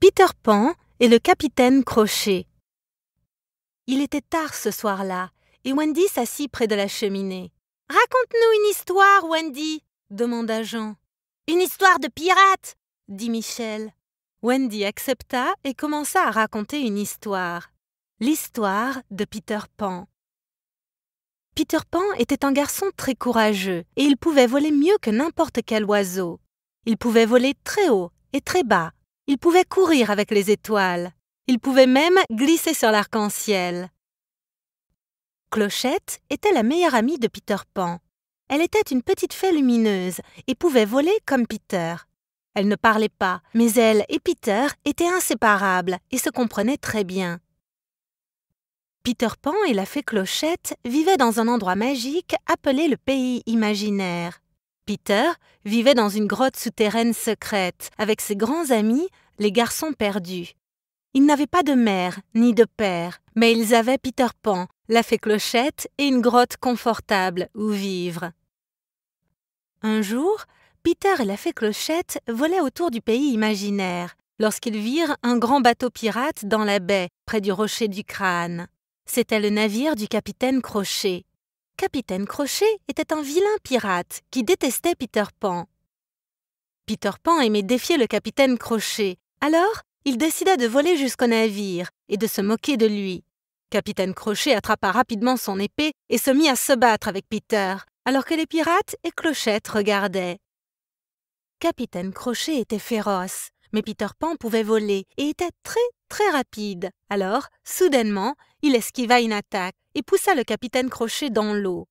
Peter Pan et le capitaine Crochet. Il était tard ce soir-là, et Wendy s'assit près de la cheminée. Raconte-nous une histoire, Wendy demanda Jean. Une histoire de pirate dit Michel. Wendy accepta et commença à raconter une histoire. L'histoire de Peter Pan. Peter Pan était un garçon très courageux et il pouvait voler mieux que n'importe quel oiseau. Il pouvait voler très haut et très bas il pouvait courir avec les étoiles. Il pouvait même glisser sur l'arc-en-ciel. Clochette était la meilleure amie de Peter Pan. Elle était une petite fée lumineuse et pouvait voler comme Peter. Elle ne parlait pas, mais elle et Peter étaient inséparables et se comprenaient très bien. Peter Pan et la fée Clochette vivaient dans un endroit magique appelé le pays imaginaire. Peter vivait dans une grotte souterraine secrète avec ses grands amis les garçons perdus. Ils n'avaient pas de mère ni de père, mais ils avaient Peter Pan, la fée Clochette et une grotte confortable où vivre. Un jour, Peter et la fée Clochette volaient autour du pays imaginaire lorsqu'ils virent un grand bateau pirate dans la baie, près du rocher du crâne. C'était le navire du capitaine Crochet. Capitaine Crochet était un vilain pirate qui détestait Peter Pan. Peter Pan aimait défier le capitaine Crochet, alors, il décida de voler jusqu'au navire et de se moquer de lui. Capitaine Crochet attrapa rapidement son épée et se mit à se battre avec Peter, alors que les pirates et Clochette regardaient. Capitaine Crochet était féroce, mais Peter Pan pouvait voler et était très très rapide. Alors, soudainement, il esquiva une attaque et poussa le capitaine Crochet dans l'eau.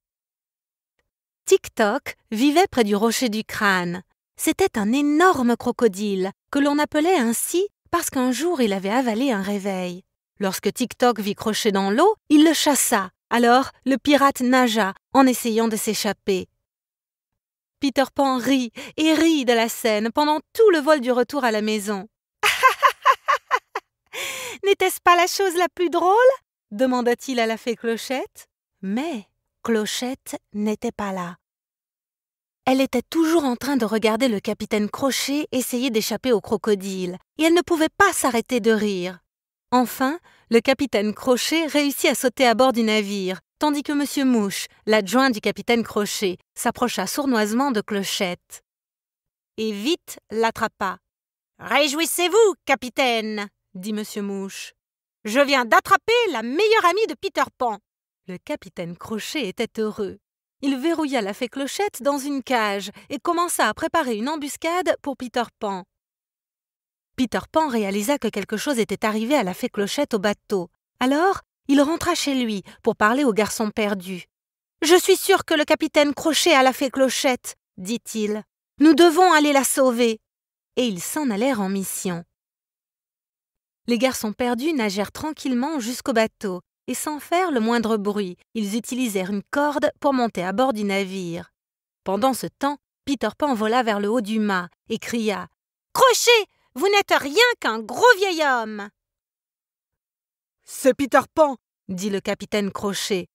Tik Tok vivait près du rocher du crâne. C'était un énorme crocodile que l'on appelait ainsi parce qu'un jour il avait avalé un réveil. Lorsque TikTok vit Crochet dans l'eau, il le chassa. Alors le pirate nagea en essayant de s'échapper. Peter Pan rit et rit de la scène pendant tout le vol du retour à la maison. N'était-ce pas la chose la plus drôle demanda-t-il à la fée Clochette. Mais Clochette n'était pas là. Elle était toujours en train de regarder le capitaine Crochet essayer d'échapper au crocodile, et elle ne pouvait pas s'arrêter de rire. Enfin, le capitaine Crochet réussit à sauter à bord du navire, tandis que M. Mouche, l'adjoint du capitaine Crochet, s'approcha sournoisement de Clochette. Et vite l'attrapa. Réjouissez-vous, capitaine, dit Monsieur Mouche. Je viens d'attraper la meilleure amie de Peter Pan. Le capitaine Crochet était heureux. Il verrouilla la fée Clochette dans une cage et commença à préparer une embuscade pour Peter Pan. Peter Pan réalisa que quelque chose était arrivé à la fée Clochette au bateau. Alors, il rentra chez lui pour parler au garçon perdu. Je suis sûr que le capitaine Crochet a la fée Clochette, dit-il. Nous devons aller la sauver. Et ils s'en allèrent en mission. Les garçons perdus nagèrent tranquillement jusqu'au bateau et sans faire le moindre bruit, ils utilisèrent une corde pour monter à bord du navire. Pendant ce temps, Peter Pan vola vers le haut du mât et cria Crochet Vous n'êtes rien qu'un gros vieil homme C'est Peter Pan dit le capitaine Crochet.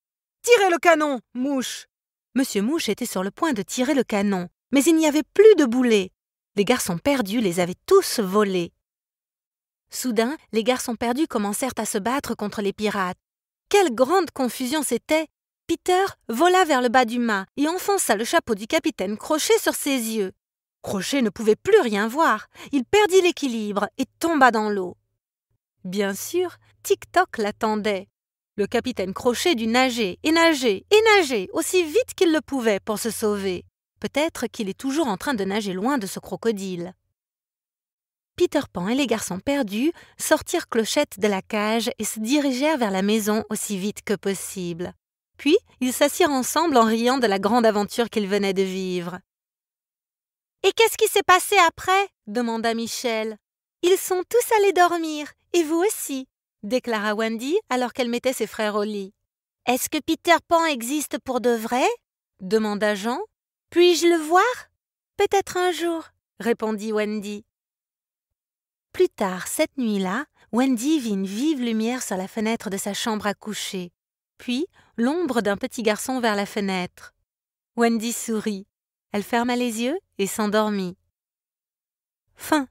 Tirez le canon, mouche Monsieur Mouche était sur le point de tirer le canon, mais il n'y avait plus de boulets. Les garçons perdus les avaient tous volés. Soudain, les garçons perdus commencèrent à se battre contre les pirates. Quelle grande confusion c'était Peter vola vers le bas du mât et enfonça le chapeau du capitaine Crochet sur ses yeux. Crochet ne pouvait plus rien voir. Il perdit l'équilibre et tomba dans l'eau. Bien sûr, Tic-Toc l'attendait. Le capitaine Crochet dut nager et nager et nager aussi vite qu'il le pouvait pour se sauver. Peut-être qu'il est toujours en train de nager loin de ce crocodile. Peter Pan et les garçons perdus sortirent Clochette de la cage et se dirigèrent vers la maison aussi vite que possible. Puis ils s'assirent ensemble en riant de la grande aventure qu'ils venaient de vivre. Et qu'est-ce qui s'est passé après demanda Michel. Ils sont tous allés dormir, et vous aussi, déclara Wendy alors qu'elle mettait ses frères au lit. Est-ce que Peter Pan existe pour de vrai demanda Jean. Puis-je le voir Peut-être un jour, répondit Wendy. Plus tard, cette nuit-là, Wendy vit une vive lumière sur la fenêtre de sa chambre à coucher, puis l'ombre d'un petit garçon vers la fenêtre. Wendy sourit. Elle ferma les yeux et s'endormit. Fin.